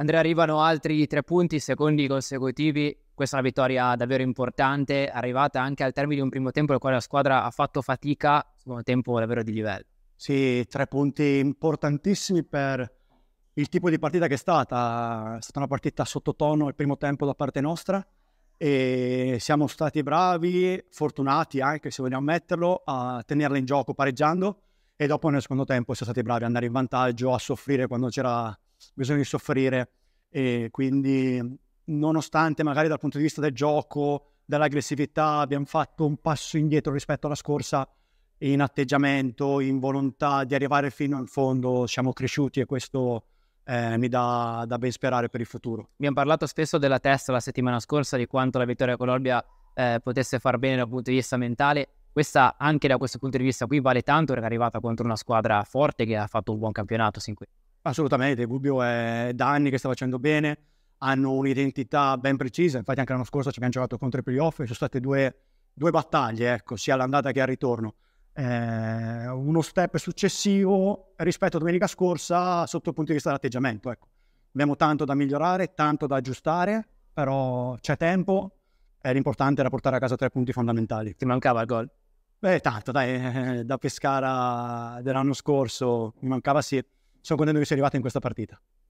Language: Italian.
Andrea arrivano altri tre punti, secondi consecutivi. Questa è una vittoria davvero importante, arrivata anche al termine di un primo tempo nel quale la squadra ha fatto fatica, secondo tempo davvero di livello. Sì, tre punti importantissimi per il tipo di partita che è stata. È stata una partita sottotono il primo tempo da parte nostra e siamo stati bravi, fortunati anche se vogliamo ammetterlo, a tenerla in gioco pareggiando e dopo nel secondo tempo siamo stati bravi ad andare in vantaggio, a soffrire quando c'era bisogna soffrire e quindi nonostante magari dal punto di vista del gioco, dell'aggressività abbiamo fatto un passo indietro rispetto alla scorsa in atteggiamento, in volontà di arrivare fino in fondo, siamo cresciuti e questo eh, mi dà da ben sperare per il futuro. Abbiamo parlato spesso della testa la settimana scorsa, di quanto la vittoria con l'Olbia eh, potesse far bene dal punto di vista mentale. Questa anche da questo punto di vista qui vale tanto perché è arrivata contro una squadra forte che ha fatto un buon campionato sin qui. Assolutamente, Gubbio è da anni che sta facendo bene, hanno un'identità ben precisa, infatti anche l'anno scorso ci abbiamo giocato contro i playoff, ci sono state due, due battaglie, ecco, sia all'andata che al ritorno. Eh, uno step successivo rispetto a domenica scorsa sotto il punto di vista dell'atteggiamento. Ecco. Abbiamo tanto da migliorare, tanto da aggiustare, però c'è tempo e l'importante era portare a casa tre punti fondamentali. Ti mancava il gol? Beh, tanto, dai, eh, da Pescara dell'anno scorso mi mancava sì sono contento che sia arrivato in questa partita.